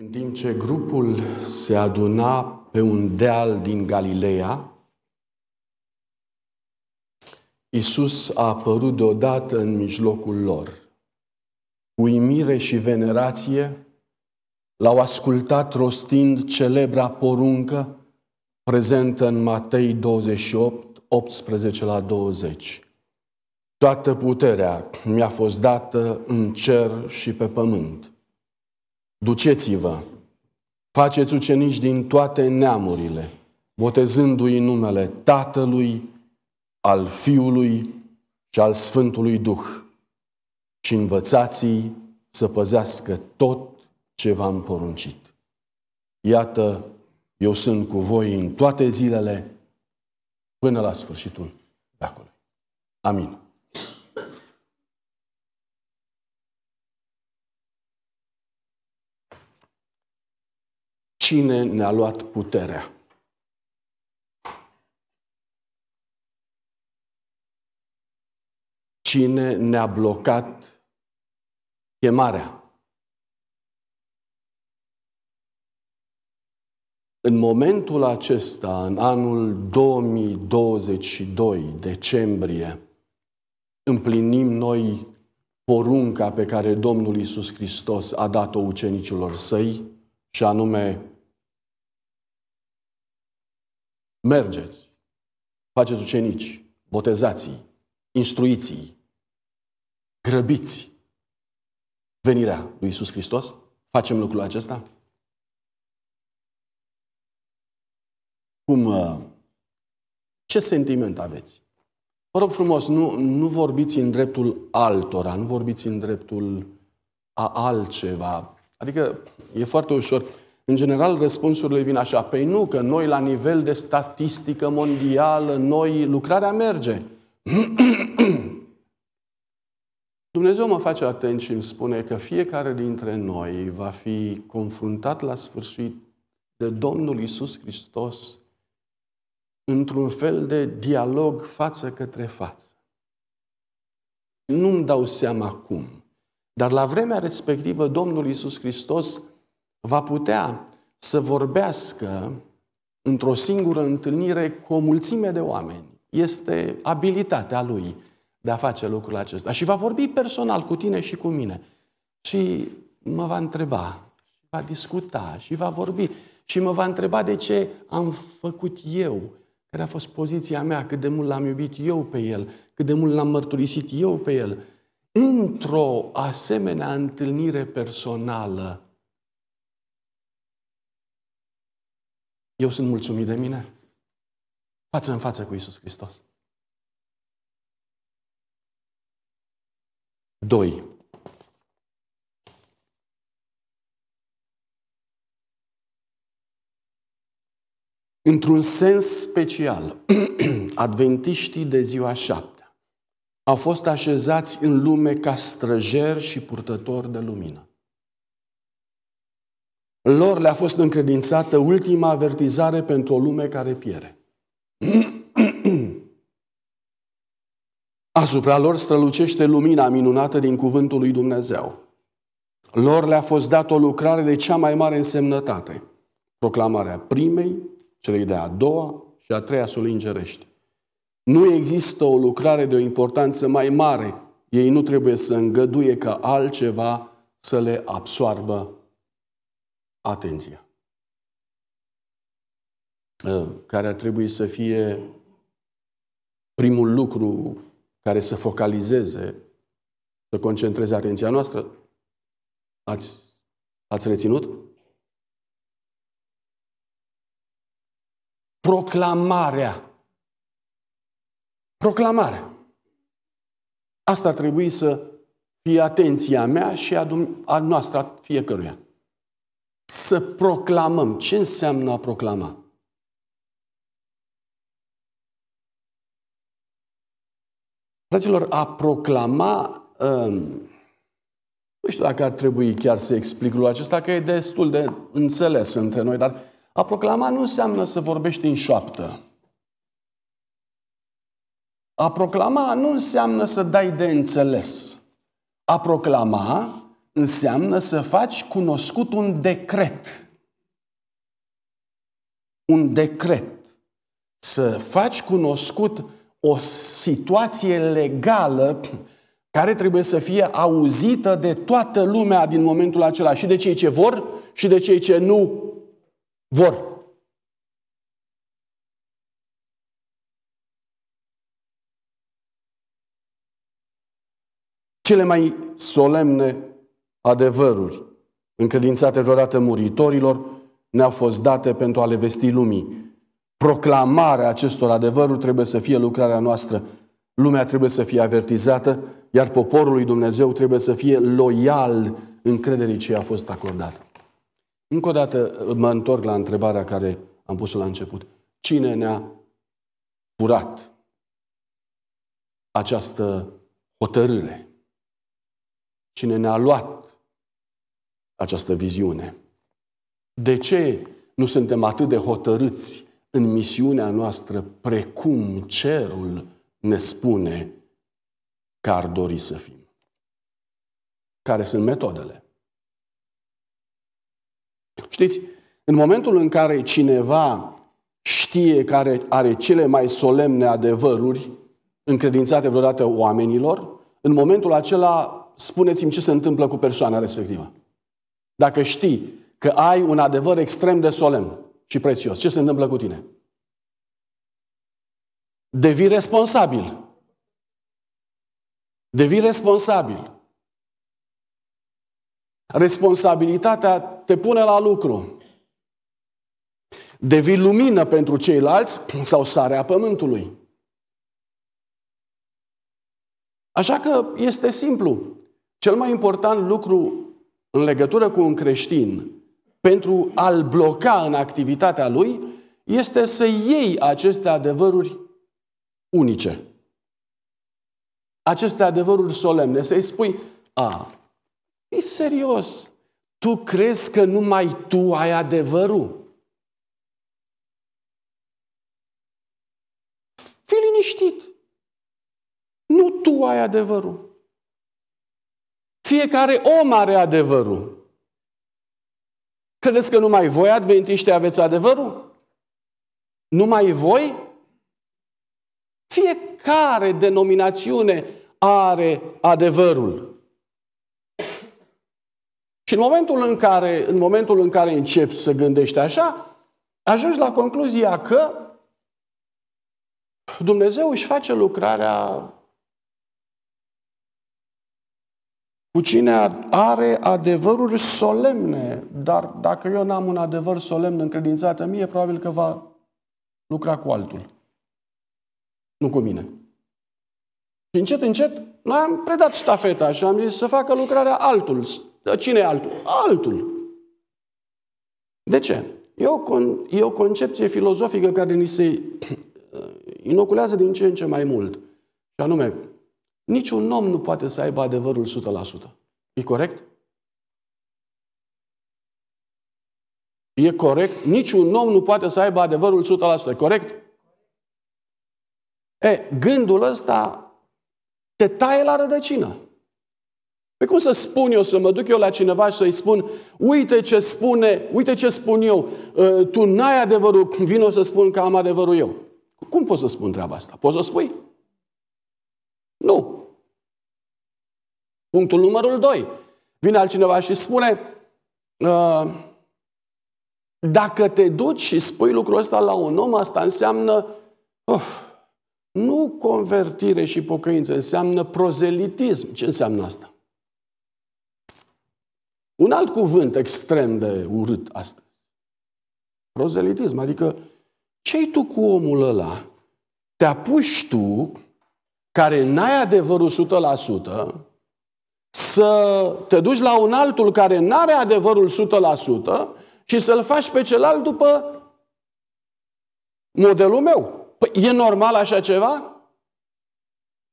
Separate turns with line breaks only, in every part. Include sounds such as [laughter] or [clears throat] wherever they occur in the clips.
În timp ce grupul se aduna pe un deal din Galileea, Isus a apărut deodată în mijlocul lor. Uimire și venerație l-au ascultat rostind celebra poruncă prezentă în Matei 28, 18 la 20. Toată puterea mi-a fost dată în cer și pe pământ. Duceți-vă, faceți ucenici din toate neamurile, botezându-i numele Tatălui, al Fiului și al Sfântului Duh și învățați-i să păzească tot ce v-am poruncit. Iată, eu sunt cu voi în toate zilele până la sfârșitul veacului. Amin. cine ne-a luat puterea. Cine ne-a blocat chemarea. În momentul acesta, în anul 2022, decembrie, împlinim noi porunca pe care Domnul Isus Hristos a dat-o ucenicilor săi, și anume Mergeți, faceți ucenici, botezați instruiți grăbiți venirea lui Isus Hristos? Facem lucrul acesta? Cum, uh, ce sentiment aveți? Vă rog frumos, nu, nu vorbiți în dreptul altora, nu vorbiți în dreptul a altceva. Adică e foarte ușor. În general, răspunsurile vin așa, păi nu, că noi la nivel de statistică mondială, noi, lucrarea merge. [clears throat] Dumnezeu mă face atent și îmi spune că fiecare dintre noi va fi confruntat la sfârșit de Domnul Isus Hristos într-un fel de dialog față către față. Nu-mi dau seama cum, dar la vremea respectivă Domnul Isus Hristos va putea să vorbească într-o singură întâlnire cu o mulțime de oameni. Este abilitatea lui de a face lucrul acesta. Și va vorbi personal cu tine și cu mine. Și mă va întreba, va discuta și va vorbi. Și mă va întreba de ce am făcut eu, care a fost poziția mea, cât de mult l-am iubit eu pe el, cât de mult l-am mărturisit eu pe el. Într-o asemenea întâlnire personală, Eu sunt mulțumit de mine? Față în față cu Isus Hristos. Doi. Într-un sens special, [clears throat] adventiștii de ziua șaptea au fost așezați în lume ca străjeri și purtători de lumină. Lor le-a fost încredințată ultima avertizare pentru o lume care piere. [clears throat] Asupra lor strălucește lumina minunată din cuvântul lui Dumnezeu. Lor le-a fost dată o lucrare de cea mai mare însemnătate, proclamarea primei, celei de-a doua și a treia solingerești. Nu există o lucrare de o importanță mai mare. Ei nu trebuie să îngăduie ca altceva să le absoarbă atenția. Ă, care ar trebui să fie primul lucru care să focalizeze, să concentreze atenția noastră. Ați, ați reținut? Proclamarea. Proclamarea. Asta ar trebui să fie atenția mea și a, a noastră, a fiecăruia. Să proclamăm. Ce înseamnă a proclama? Fraților, a proclama, um, nu știu dacă ar trebui chiar să explic lucrul acesta, că e destul de înțeles între noi, dar a proclama nu înseamnă să vorbești în șoaptă. A proclama nu înseamnă să dai de înțeles. A proclama înseamnă să faci cunoscut un decret. Un decret. Să faci cunoscut o situație legală care trebuie să fie auzită de toată lumea din momentul acela, și de cei ce vor și de cei ce nu vor. Cele mai solemne adevăruri, încredințate vreodată muritorilor, ne-au fost date pentru a le vesti lumii. Proclamarea acestor adevăruri trebuie să fie lucrarea noastră. Lumea trebuie să fie avertizată, iar poporul lui Dumnezeu trebuie să fie loial încrederii ce a fost acordat. Încă o dată mă întorc la întrebarea care am pus-o la început. Cine ne-a furat această hotărâre? Cine ne-a luat această viziune. De ce nu suntem atât de hotărâți în misiunea noastră, precum cerul ne spune că ar dori să fim? Care sunt metodele? Știți, în momentul în care cineva știe care are cele mai solemne adevăruri încredințate vreodată oamenilor, în momentul acela spuneți-mi ce se întâmplă cu persoana respectivă. Dacă știi că ai un adevăr extrem de solemn și prețios, ce se întâmplă cu tine? Devii responsabil. Devii responsabil. Responsabilitatea te pune la lucru. Devii lumină pentru ceilalți sau sarea pământului. Așa că este simplu. Cel mai important lucru în legătură cu un creștin pentru a-l bloca în activitatea lui este să iei aceste adevăruri unice. Aceste adevăruri solemne, să-i spui, a, e serios, tu crezi că numai tu ai adevărul? Fii liniștit. Nu tu ai adevărul. Fiecare om are adevărul. Credeți că numai voi, adventiști, aveți adevărul? Numai voi? Fiecare denominațiune are adevărul. Și în momentul în care, în momentul în care începi să gândești așa, ajungi la concluzia că Dumnezeu își face lucrarea cu cine are adevăruri solemne, dar dacă eu n-am un adevăr solemn încredințat în mie, probabil că va lucra cu altul, nu cu mine. Și încet, încet, noi am predat ștafeta și am zis să facă lucrarea altul. Cine e altul? Altul. De ce? E o, con- e o concepție filozofică care ni se uh, inoculează din ce în ce mai mult. Și anume, Niciun om nu poate să aibă adevărul 100%. E corect? E corect? Niciun om nu poate să aibă adevărul 100%. E corect? E, gândul ăsta te taie la rădăcină. Pe păi cum să spun eu, să mă duc eu la cineva și să-i spun, uite ce spune, uite ce spun eu, ă, tu n-ai adevărul, vin o să spun că am adevărul eu. Cum poți să spun treaba asta? Poți să spui? Nu. Punctul numărul 2. Vine altcineva și spune, ă, dacă te duci și spui lucrul ăsta la un om, asta înseamnă of, nu convertire și pocăință, înseamnă prozelitism. Ce înseamnă asta? Un alt cuvânt extrem de urât astăzi. Prozelitism, adică ce tu cu omul ăla? Te apuci tu, care n-ai adevărul să te duci la un altul care nu are adevărul 100% și să-l faci pe celălalt după modelul meu. Păi e normal așa ceva?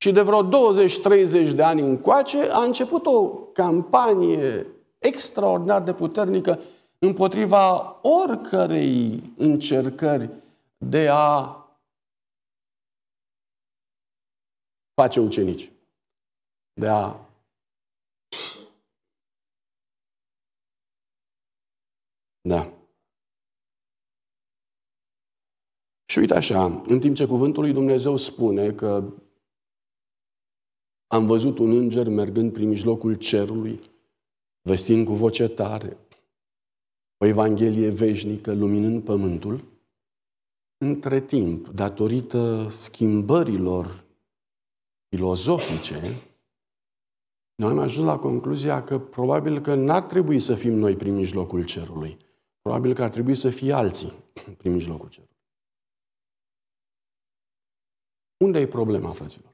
Și de vreo 20-30 de ani încoace a început o campanie extraordinar de puternică împotriva oricărei încercări de a face ucenici, de a Da. Și uite așa, în timp ce cuvântul lui Dumnezeu spune că am văzut un înger mergând prin mijlocul cerului, vestind cu voce tare, o evanghelie veșnică luminând pământul, între timp, datorită schimbărilor filozofice, noi am ajuns la concluzia că probabil că n-ar trebui să fim noi prin mijlocul cerului, Probabil că ar trebui să fie alții prin mijlocul cerului. Unde e problema, fraților?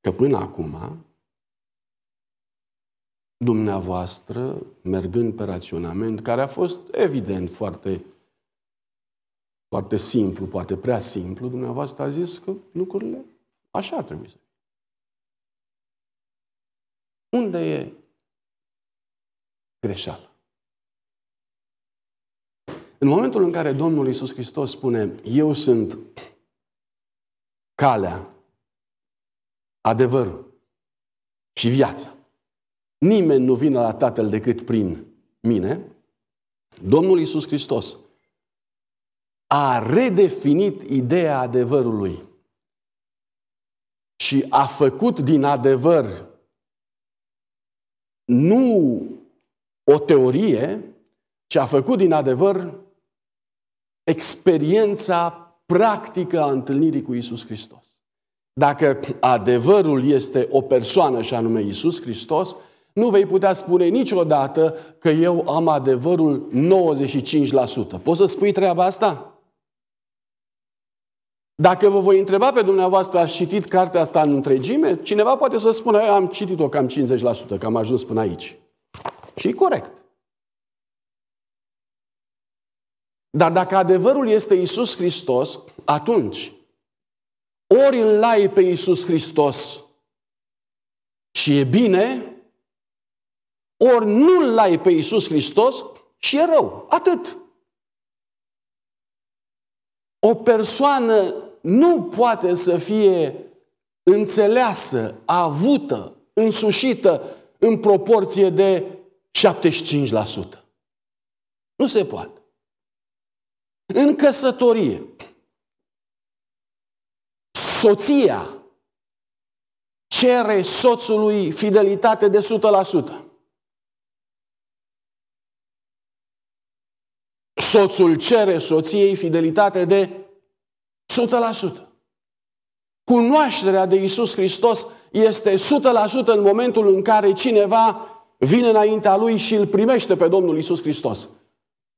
Că până acum, dumneavoastră, mergând pe raționament, care a fost evident foarte, foarte simplu, poate prea simplu, dumneavoastră a zis că lucrurile așa ar trebui să fie. Unde e greșeală. În momentul în care Domnul Iisus Hristos spune, eu sunt calea, adevărul și viața. Nimeni nu vine la Tatăl decât prin mine. Domnul Iisus Hristos a redefinit ideea adevărului și a făcut din adevăr nu o teorie, ce a făcut din adevăr experiența practică a întâlnirii cu Isus Hristos. Dacă adevărul este o persoană și anume Isus Hristos, nu vei putea spune niciodată că eu am adevărul 95%. Poți să spui treaba asta? Dacă vă voi întreba pe dumneavoastră, ați citit cartea asta în întregime? Cineva poate să spună, am citit-o cam 50%, că am ajuns până aici și corect. Dar dacă adevărul este Isus Hristos, atunci ori îl lai pe Isus Hristos și e bine, ori nu îl lai pe Isus Hristos și e rău. Atât. O persoană nu poate să fie înțeleasă, avută, însușită în proporție de 75%. Nu se poate. În căsătorie, soția cere soțului fidelitate de 100%. Soțul cere soției fidelitate de 100%. Cunoașterea de Isus Hristos este 100% în momentul în care cineva vine înaintea lui și îl primește pe Domnul Isus Hristos.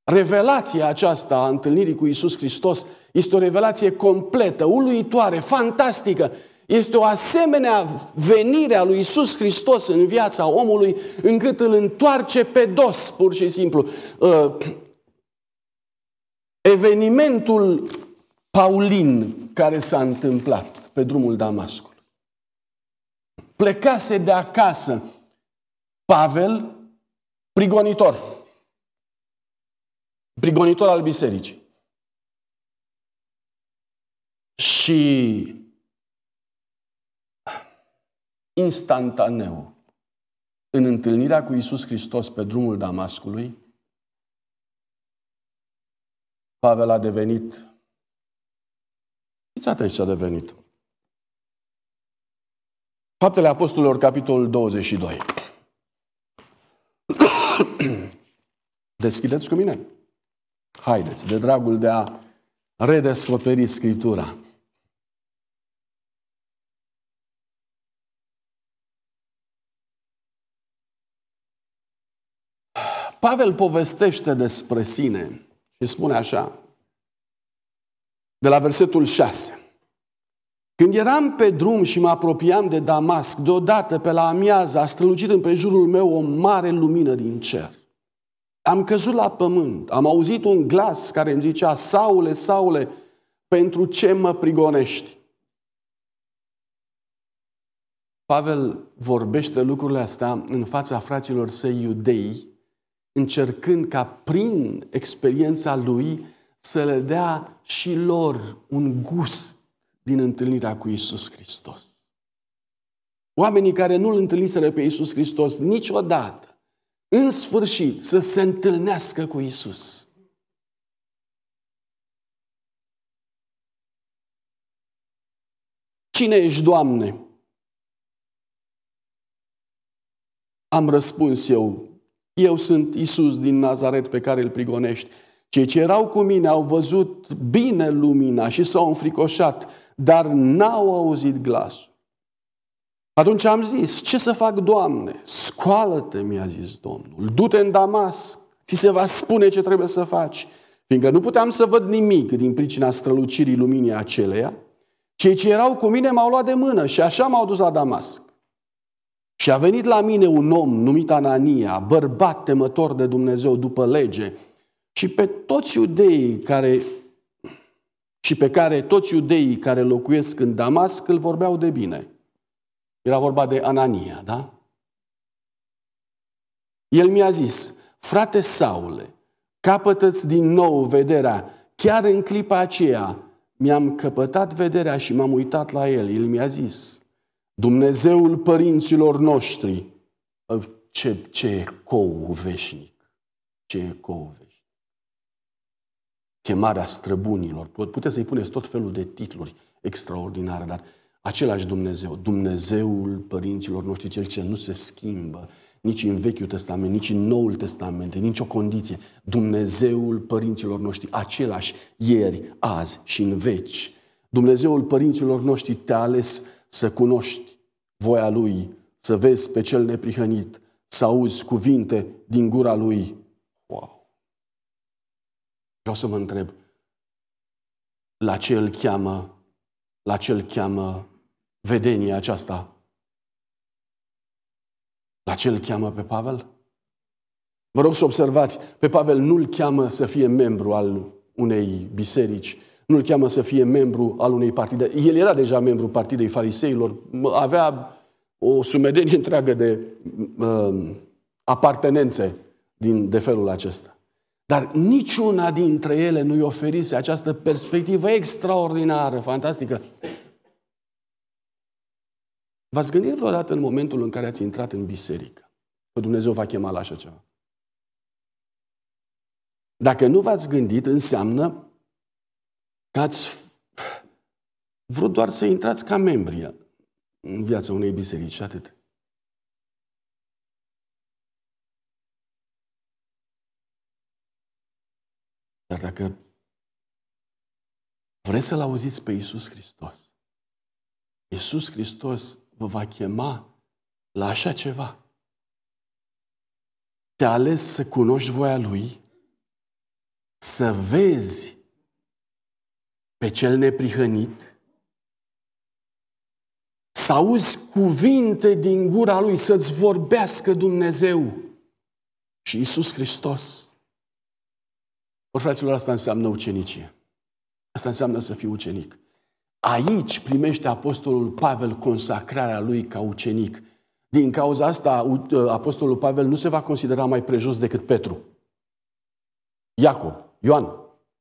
Revelația aceasta a întâlnirii cu Isus Hristos este o revelație completă, uluitoare, fantastică. Este o asemenea venire a lui Isus Hristos în viața omului încât îl întoarce pe dos, pur și simplu. Uh, evenimentul Paulin care s-a întâmplat pe drumul Damascului. Plecase de acasă Pavel, prigonitor. Prigonitor al bisericii. Și instantaneu, în întâlnirea cu Isus Hristos pe drumul Damascului, Pavel a devenit. Fiți atenți ce a devenit. Faptele Apostolilor, capitolul 22. [clears throat] Deschideți cu mine. Haideți, de dragul de a redescoperi Scriptura. Pavel povestește despre sine și spune așa, de la versetul 6. Când eram pe drum și mă apropiam de Damasc, deodată pe la amiază a strălucit împrejurul meu o mare lumină din cer. Am căzut la pământ, am auzit un glas care îmi zicea, Saule, Saule, pentru ce mă prigonești? Pavel vorbește lucrurile astea în fața fraților săi iudei, încercând ca prin experiența lui să le dea și lor un gust din întâlnirea cu Isus Hristos. Oamenii care nu-L întâlniseră pe Isus Hristos niciodată, în sfârșit, să se întâlnească cu Isus. Cine ești, Doamne? Am răspuns eu, eu sunt Isus din Nazaret pe care îl prigonești. Cei ce erau cu mine au văzut bine lumina și s-au înfricoșat dar n-au auzit glasul. Atunci am zis, ce să fac, Doamne? Scoală-te, mi-a zis Domnul, du-te în Damasc, ți se va spune ce trebuie să faci. Fiindcă nu puteam să văd nimic din pricina strălucirii luminii aceleia, cei ce erau cu mine m-au luat de mână și așa m-au dus la Damasc. Și a venit la mine un om numit Anania, bărbat temător de Dumnezeu după lege, și pe toți iudeii care și pe care toți iudeii care locuiesc în Damasc îl vorbeau de bine. Era vorba de Anania, da? El mi-a zis, frate Saule, capătă-ți din nou vederea. Chiar în clipa aceea mi-am căpătat vederea și m-am uitat la el. El mi-a zis, Dumnezeul părinților noștri, ce, ce ecou veșnic, ce ecou veșnic chemarea străbunilor. Puteți să-i puneți tot felul de titluri extraordinare, dar același Dumnezeu, Dumnezeul părinților noștri, cel ce nu se schimbă, nici în Vechiul Testament, nici în Noul Testament, nici nicio condiție. Dumnezeul părinților noștri, același ieri, azi și în veci. Dumnezeul părinților noștri te-a ales să cunoști voia Lui, să vezi pe cel neprihănit, să auzi cuvinte din gura Lui, Vreau să mă întreb, la ce îl cheamă, la ce îl cheamă vedenia aceasta? La ce îl cheamă pe Pavel? Vă rog să observați, pe Pavel nu-l cheamă să fie membru al unei biserici, nu-l cheamă să fie membru al unei partide. El era deja membru partidei fariseilor, avea o sumedenie întreagă de uh, apartenențe din, de felul acesta. Dar niciuna dintre ele nu-i oferise această perspectivă extraordinară, fantastică. V-ați gândit vreodată în momentul în care ați intrat în biserică că Dumnezeu va chema la așa ceva? Dacă nu v-ați gândit, înseamnă că ați vrut doar să intrați ca membri în viața unei biserici și atât. Dar dacă vreți să-L auziți pe Iisus Hristos, Iisus Hristos vă va chema la așa ceva. Te ales să cunoști voia Lui, să vezi pe cel neprihănit, să auzi cuvinte din gura Lui, să-ți vorbească Dumnezeu. Și Iisus Hristos ori, fraților, asta înseamnă ucenicie. Asta înseamnă să fii ucenic. Aici primește Apostolul Pavel consacrarea lui ca ucenic. Din cauza asta, ă, Apostolul Pavel nu se va considera mai prejos decât Petru, Iacob, Ioan.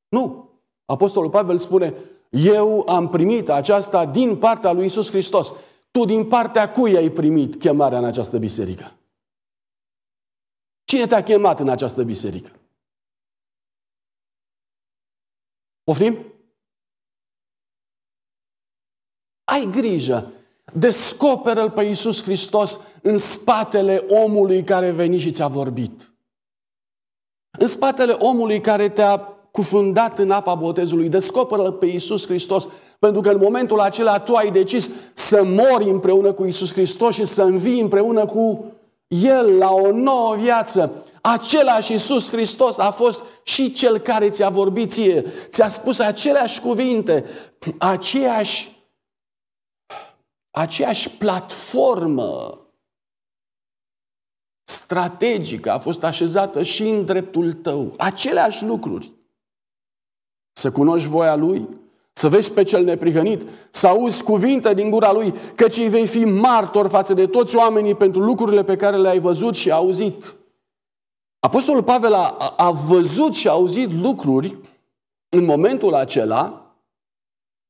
Nu. Apostolul Pavel spune, eu am primit aceasta din partea lui Isus Hristos. Tu din partea cui ai primit chemarea în această biserică? Cine te-a chemat în această biserică? Poftim? Ai grijă, descoperă-L pe Iisus Hristos în spatele omului care veni și ți-a vorbit. În spatele omului care te-a cufundat în apa botezului, descoperă-L pe Iisus Hristos, pentru că în momentul acela tu ai decis să mori împreună cu Iisus Hristos și să învii împreună cu El la o nouă viață. Același Iisus Hristos a fost și Cel care ți-a vorbit ție, ți-a spus aceleași cuvinte, aceeași, aceeași platformă strategică a fost așezată și în dreptul tău. Aceleași lucruri. Să cunoști voia Lui, să vezi pe cel neprihănit, să auzi cuvinte din gura Lui, căci vei fi martor față de toți oamenii pentru lucrurile pe care le-ai văzut și auzit. Apostolul Pavel a, a văzut și a auzit lucruri în momentul acela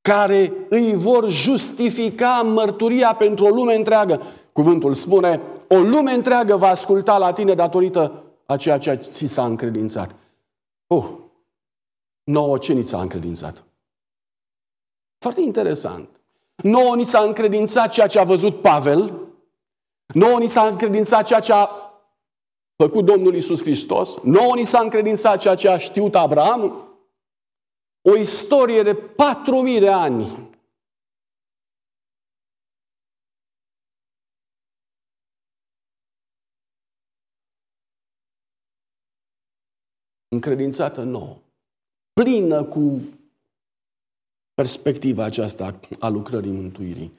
care îi vor justifica mărturia pentru o lume întreagă. Cuvântul spune, o lume întreagă va asculta la tine datorită a ceea ce ți s-a încredințat. Oh, nouă ce ni s-a încredințat? Foarte interesant. Nouă ni s-a încredințat ceea ce a văzut Pavel, nouă ni s-a încredințat ceea ce a făcut Domnul Isus Hristos, nouă ni s-a încredințat ceea ce a știut Abraham, o istorie de 4.000 de ani. Încredințată nouă, plină cu perspectiva aceasta a lucrării mântuirii,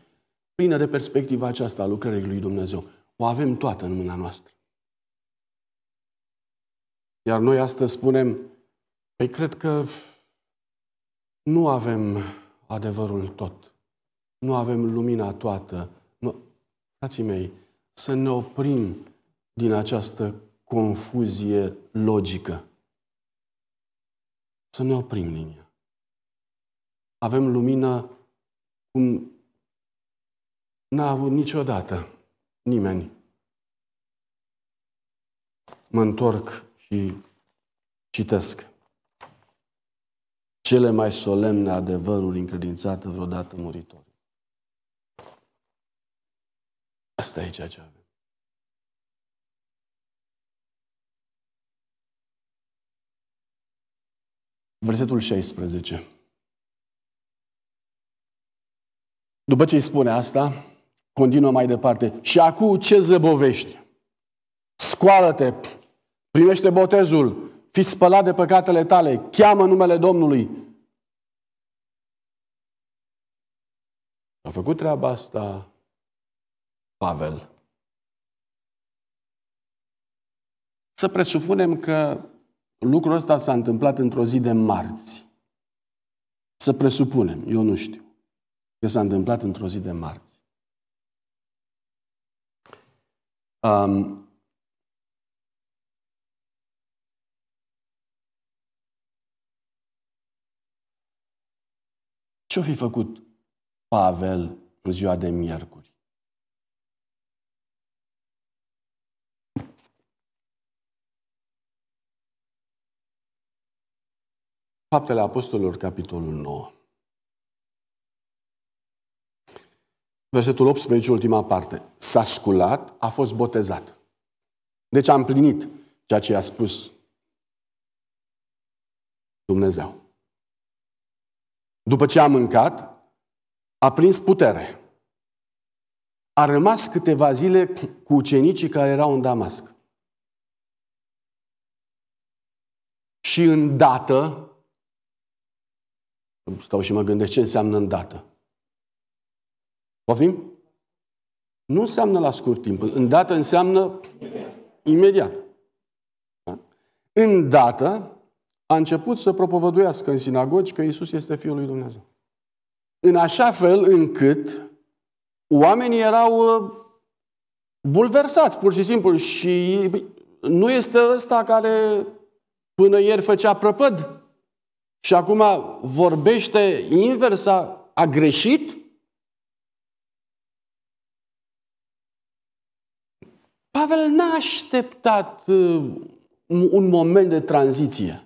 plină de perspectiva aceasta a lucrării lui Dumnezeu. O avem toată în mâna noastră. Iar noi astăzi spunem, păi cred că nu avem adevărul tot. Nu avem lumina toată. Nu. Frații mei, să ne oprim din această confuzie logică. Să ne oprim linia. Avem lumină cum n-a avut niciodată nimeni. Mă întorc și citesc. Cele mai solemne adevăruri încredințate vreodată muritor. Asta e ceea ce avem. Versetul 16. După ce îi spune asta, continuă mai departe. Și acum ce zăbovești? Scoală-te, primește botezul, fi spălat de păcatele tale, cheamă numele Domnului. A făcut treaba asta Pavel. Să presupunem că lucrul ăsta s-a întâmplat într-o zi de marți. Să presupunem, eu nu știu, că s-a întâmplat într-o zi de marți. Um, Ce-o fi făcut Pavel în ziua de miercuri? Faptele Apostolilor, capitolul 9. Versetul 18, ultima parte. S-a sculat, a fost botezat. Deci a împlinit ceea ce i-a spus Dumnezeu după ce a mâncat, a prins putere. A rămas câteva zile cu ucenicii care erau în Damasc. Și îndată, stau și mă gândesc ce înseamnă îndată. Poftim? Nu înseamnă la scurt timp. Îndată înseamnă imediat. Da? Îndată a început să propovăduiască în sinagogi că Isus este Fiul lui Dumnezeu. În așa fel încât oamenii erau uh, bulversați, pur și simplu. Și nu este ăsta care până ieri făcea prăpăd și acum vorbește invers, a, a greșit? Pavel n-a așteptat uh, un moment de tranziție.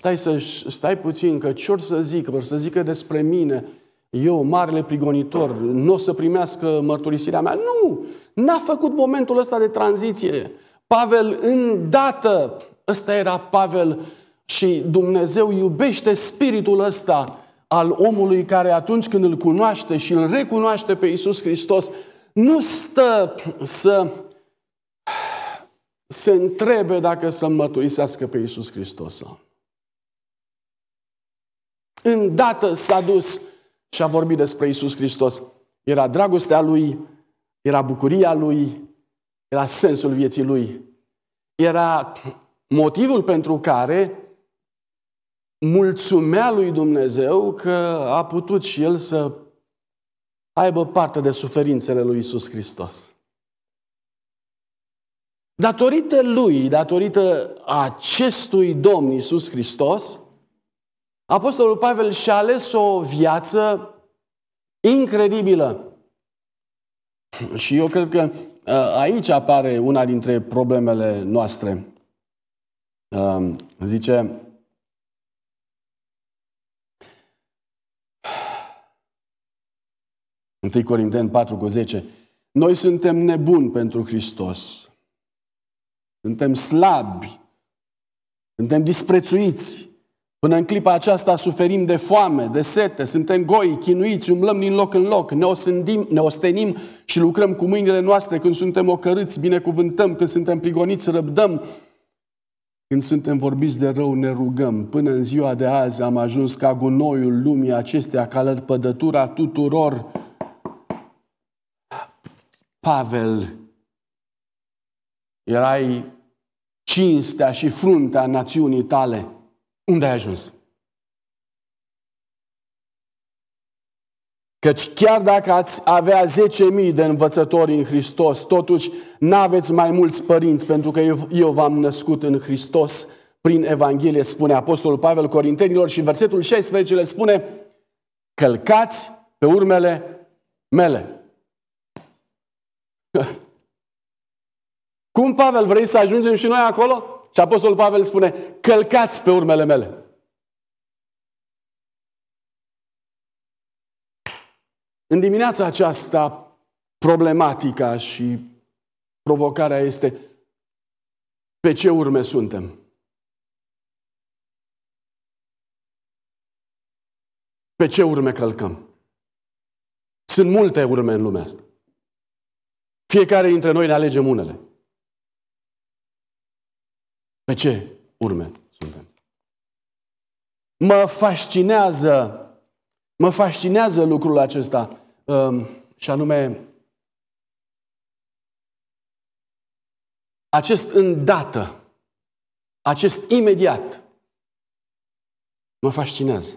Stai, să, stai puțin, că ce să zic? vor să zică despre mine, eu, marele prigonitor, nu o să primească mărturisirea mea. Nu! N-a făcut momentul ăsta de tranziție. Pavel îndată, ăsta era Pavel și Dumnezeu iubește spiritul ăsta al omului care atunci când îl cunoaște și îl recunoaște pe Iisus Hristos, nu stă să se întrebe dacă să mărturisească pe Iisus Hristos sau Îndată s-a dus și a vorbit despre Isus Hristos. Era dragostea lui, era bucuria lui, era sensul vieții lui. Era motivul pentru care mulțumea lui Dumnezeu că a putut și el să aibă parte de suferințele lui Isus Hristos. Datorită lui, datorită acestui Domn Isus Hristos, Apostolul Pavel și-a ales o viață incredibilă. Și eu cred că aici apare una dintre problemele noastre. Zice, în Corinteni 4 cu 10. Noi suntem nebuni pentru Hristos. Suntem slabi. Suntem disprețuiți. Până în clipa aceasta suferim de foame, de sete, suntem goi, chinuiți, umblăm din loc în loc, ne, osândim, ne ostenim și lucrăm cu mâinile noastre când suntem ocărâți, binecuvântăm, când suntem prigoniți, răbdăm. Când suntem vorbiți de rău, ne rugăm. Până în ziua de azi am ajuns ca gunoiul lumii acestea ca lăpădătura tuturor. Pavel, erai cinstea și fruntea națiunii tale unde ai ajuns? Căci chiar dacă ați avea 10.000 de învățători în Hristos, totuși n-aveți mai mulți părinți, pentru că eu, eu v-am născut în Hristos prin Evanghelie, spune Apostolul Pavel Corintenilor și versetul 16 le spune Călcați pe urmele mele. [laughs] Cum, Pavel, vrei să ajungem și noi acolo? Și Apostolul Pavel spune, călcați pe urmele mele. În dimineața aceasta, problematica și provocarea este pe ce urme suntem. Pe ce urme călcăm? Sunt multe urme în lumea asta. Fiecare dintre noi ne alegem unele. Pe ce urme suntem? Mă fascinează, mă fascinează lucrul acesta um, și anume acest îndată, acest imediat, mă fascinează.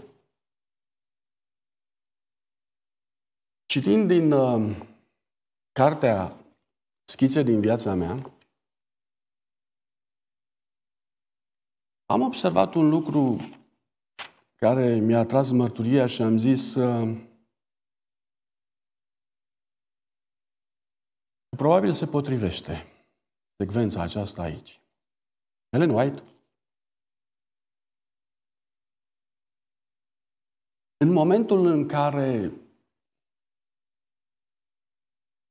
Citind din uh, cartea Schițe din viața mea, Am observat un lucru care mi-a tras mărturia și am zis uh, probabil se potrivește secvența aceasta aici. Ellen White În momentul în care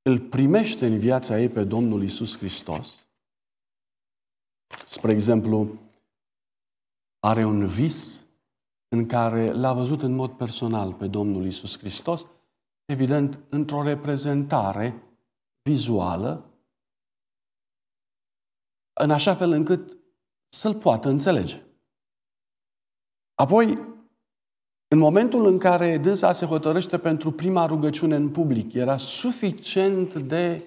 îl primește în viața ei pe Domnul Isus Hristos, spre exemplu, are un vis în care l-a văzut în mod personal pe Domnul Isus Hristos, evident, într-o reprezentare vizuală, în așa fel încât să-l poată înțelege. Apoi, în momentul în care dânsa se hotărăște pentru prima rugăciune în public, era suficient de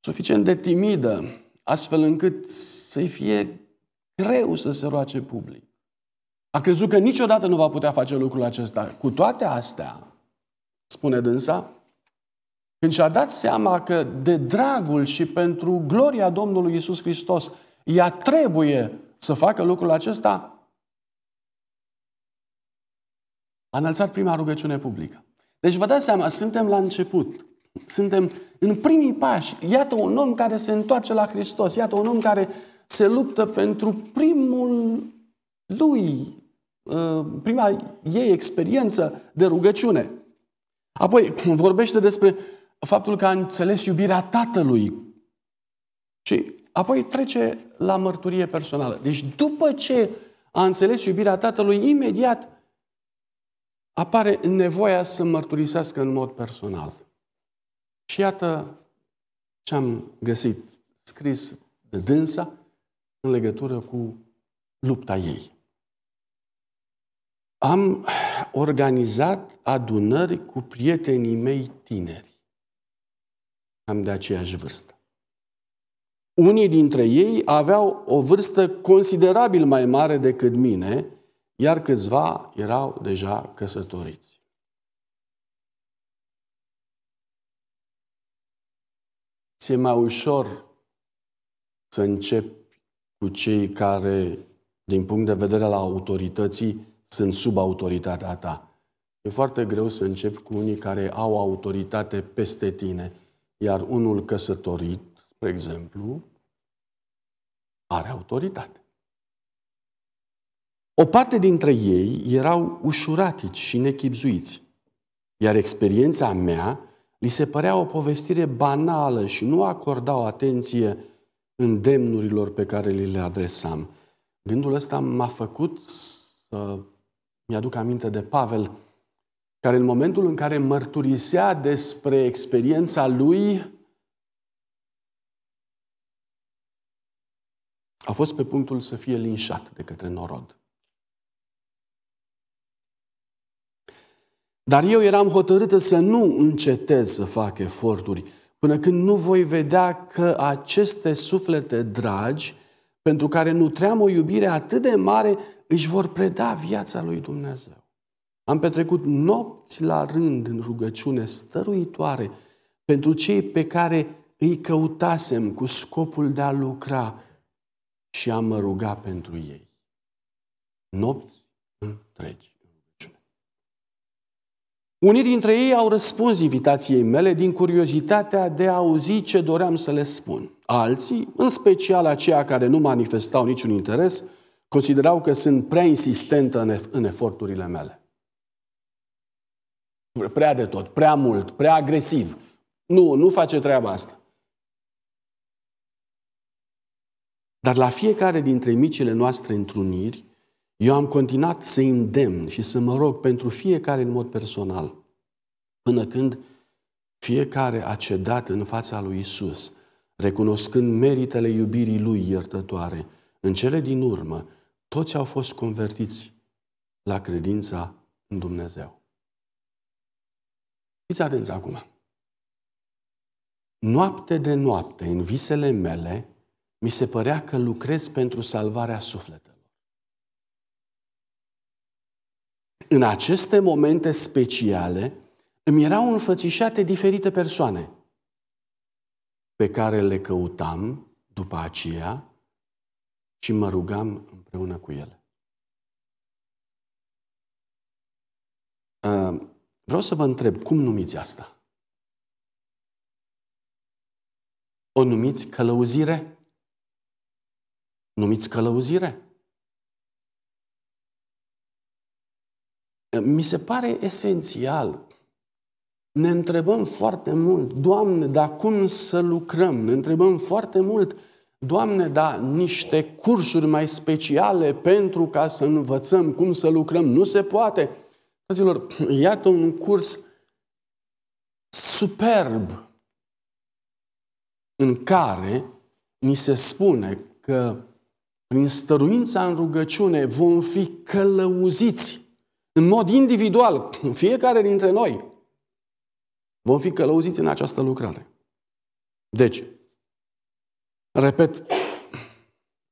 suficient de timidă, astfel încât să-i fie greu să se roage public. A crezut că niciodată nu va putea face lucrul acesta. Cu toate astea, spune dânsa, când și-a dat seama că de dragul și pentru gloria Domnului Isus Hristos, ea trebuie să facă lucrul acesta, a înălțat prima rugăciune publică. Deci vă dați seama, suntem la început. Suntem în primii pași. Iată un om care se întoarce la Hristos. Iată un om care se luptă pentru primul lui, uh, prima ei experiență de rugăciune. Apoi [clears throat] vorbește despre faptul că a înțeles iubirea tatălui. Și apoi trece la mărturie personală. Deci după ce a înțeles iubirea tatălui, imediat apare nevoia să mărturisească în mod personal. Și iată ce am găsit scris de dânsa în legătură cu lupta ei. Am organizat adunări cu prietenii mei tineri. Am de aceeași vârstă. Unii dintre ei aveau o vârstă considerabil mai mare decât mine, iar câțiva erau deja căsătoriți. Ți-e mai ușor să începi cu cei care, din punct de vedere al autorității, sunt sub autoritatea ta. E foarte greu să începi cu unii care au autoritate peste tine, iar unul căsătorit, spre exemplu, are autoritate. O parte dintre ei erau ușuratici și nechipzuiți, iar experiența mea li se părea o povestire banală și nu acordau atenție îndemnurilor pe care li le adresam. Gândul ăsta m-a făcut să mi-aduc aminte de Pavel, care în momentul în care mărturisea despre experiența lui, a fost pe punctul să fie linșat de către norod. Dar eu eram hotărâtă să nu încetez să fac eforturi până când nu voi vedea că aceste suflete dragi, pentru care nutream o iubire atât de mare, își vor preda viața lui Dumnezeu. Am petrecut nopți la rând în rugăciune stăruitoare pentru cei pe care îi căutasem cu scopul de a lucra și a mă ruga pentru ei. Nopți întregi. Unii dintre ei au răspuns invitației mele din curiozitatea de a auzi ce doream să le spun. Alții, în special aceia care nu manifestau niciun interes, considerau că sunt prea insistentă în, ef- în eforturile mele. Prea de tot, prea mult, prea agresiv. Nu, nu face treaba asta. Dar la fiecare dintre micile noastre întruniri, eu am continuat să îndemn și să mă rog pentru fiecare în mod personal, până când fiecare a cedat în fața lui Isus, recunoscând meritele iubirii lui iertătoare. În cele din urmă, toți au fost convertiți la credința în Dumnezeu. Fiți atenți acum. Noapte de noapte, în visele mele, mi se părea că lucrez pentru salvarea sufletelor. În aceste momente speciale îmi erau înfățișate diferite persoane pe care le căutam după aceea și mă rugam împreună cu ele. Uh, vreau să vă întreb, cum numiți asta? O numiți călăuzire? Numiți călăuzire? mi se pare esențial. Ne întrebăm foarte mult, Doamne, dar cum să lucrăm? Ne întrebăm foarte mult, Doamne, da, niște cursuri mai speciale pentru ca să învățăm cum să lucrăm. Nu se poate. Fraților, iată un curs superb în care ni se spune că prin stăruința în rugăciune vom fi călăuziți în mod individual, fiecare dintre noi, vom fi călăuziți în această lucrare. Deci, repet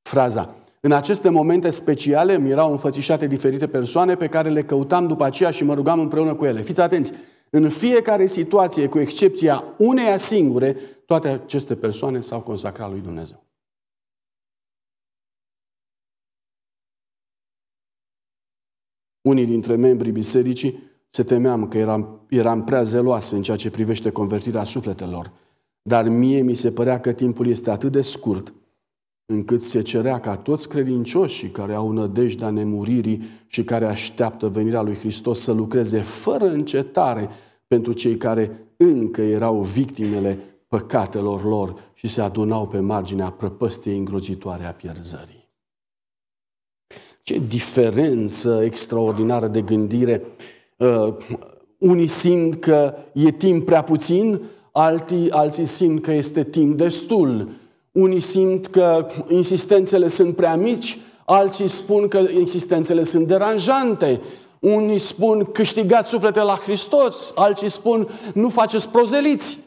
fraza. În aceste momente speciale mi erau înfățișate diferite persoane pe care le căutam după aceea și mă rugam împreună cu ele. Fiți atenți! În fiecare situație, cu excepția uneia singure, toate aceste persoane s-au consacrat lui Dumnezeu. Unii dintre membrii bisericii se temeam că eram, eram prea zeloase în ceea ce privește convertirea sufletelor, dar mie mi se părea că timpul este atât de scurt încât se cerea ca toți credincioșii care au nădejdea nemuririi și care așteaptă venirea lui Hristos să lucreze fără încetare pentru cei care încă erau victimele păcatelor lor și se adunau pe marginea prăpăstiei îngrozitoare a pierzării. Ce diferență extraordinară de gândire. Uh, unii simt că e timp prea puțin, alții, alții simt că este timp destul. Unii simt că insistențele sunt prea mici, alții spun că insistențele sunt deranjante. Unii spun câștigați suflete la Hristos, alții spun nu faceți prozeliți.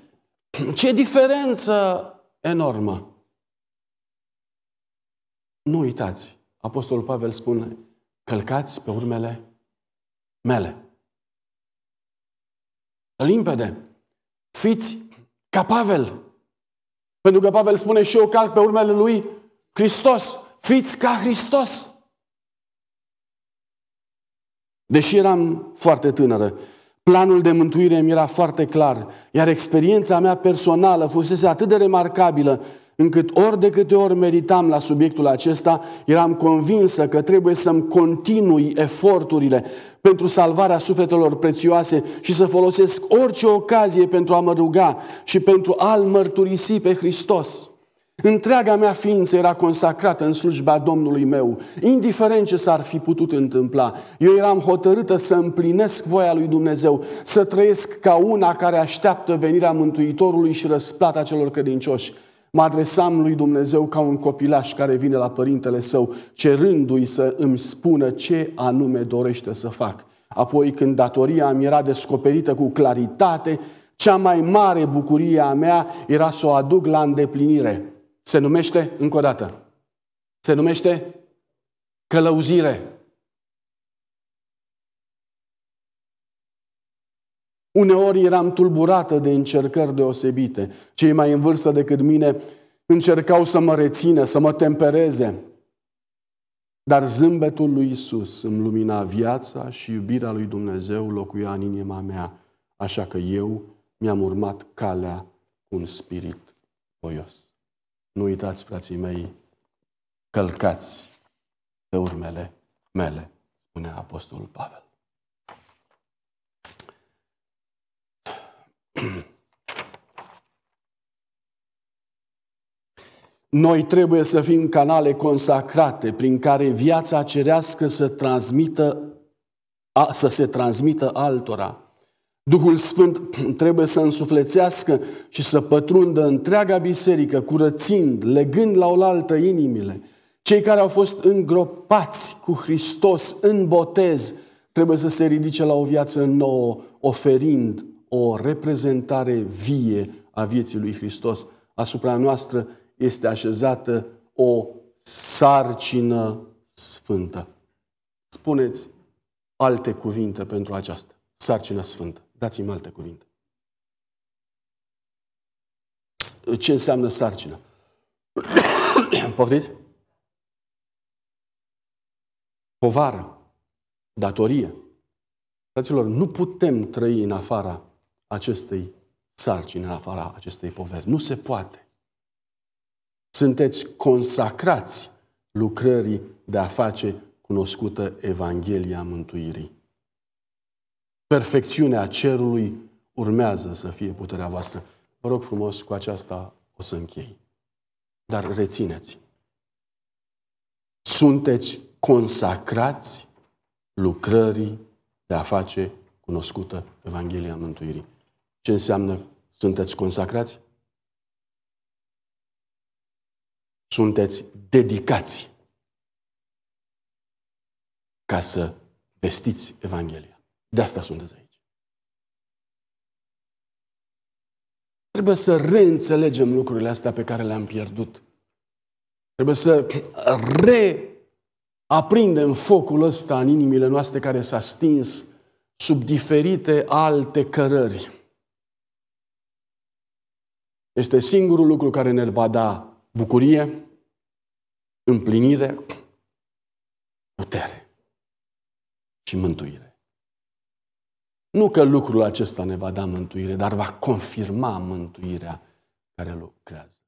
Ce diferență enormă! Nu uitați, Apostolul Pavel spune, călcați pe urmele mele. Limpede. Fiți ca Pavel. Pentru că Pavel spune și eu calc pe urmele lui Hristos. Fiți ca Hristos. Deși eram foarte tânără, planul de mântuire mi era foarte clar, iar experiența mea personală fusese atât de remarcabilă încât ori de câte ori meditam la subiectul acesta, eram convinsă că trebuie să-mi continui eforturile pentru salvarea sufletelor prețioase și să folosesc orice ocazie pentru a mă ruga și pentru a-L mărturisi pe Hristos. Întreaga mea ființă era consacrată în slujba Domnului meu, indiferent ce s-ar fi putut întâmpla. Eu eram hotărâtă să împlinesc voia lui Dumnezeu, să trăiesc ca una care așteaptă venirea Mântuitorului și răsplata celor credincioși. Mă adresam lui Dumnezeu ca un copilaș care vine la părintele său, cerându-i să îmi spună ce anume dorește să fac. Apoi, când datoria mi era descoperită cu claritate, cea mai mare bucurie a mea era să o aduc la îndeplinire. Se numește, încă o dată, se numește călăuzire. Uneori eram tulburată de încercări deosebite. Cei mai în vârstă decât mine încercau să mă rețină, să mă tempereze. Dar zâmbetul lui Isus îmi lumina viața și iubirea lui Dumnezeu locuia în inima mea, așa că eu mi-am urmat calea cu un spirit voios. Nu uitați, frații mei, călcați pe urmele mele, spune Apostolul Pavel. [clears throat] Noi trebuie să fim canale consacrate prin care viața cerească să, transmită, a, să se transmită altora. Duhul Sfânt [clears throat] trebuie să însuflețească și să pătrundă întreaga biserică, curățind, legând la oaltă inimile. Cei care au fost îngropați cu Hristos în botez trebuie să se ridice la o viață nouă, oferind o reprezentare vie a vieții lui Hristos. Asupra noastră este așezată o sarcină sfântă. Spuneți alte cuvinte pentru aceasta. Sarcina sfântă. Dați-mi alte cuvinte. Ce înseamnă sarcină? [coughs] Poftiți? Povară. Datorie. Fraților, nu putem trăi în afara acestei sarcini, în afara acestei poveri. Nu se poate. Sunteți consacrați lucrării de a face cunoscută Evanghelia Mântuirii. Perfecțiunea cerului urmează să fie puterea voastră. Vă rog frumos, cu aceasta o să închei. Dar rețineți. Sunteți consacrați lucrării de a face cunoscută Evanghelia Mântuirii. Ce înseamnă sunteți consacrați? Sunteți dedicați ca să vestiți Evanghelia. De asta sunteți aici. Trebuie să reînțelegem lucrurile astea pe care le-am pierdut. Trebuie să reaprindem focul ăsta în inimile noastre care s-a stins sub diferite alte cărări. Este singurul lucru care ne va da bucurie, împlinire, putere și mântuire. Nu că lucrul acesta ne va da mântuire, dar va confirma mântuirea care lucrează.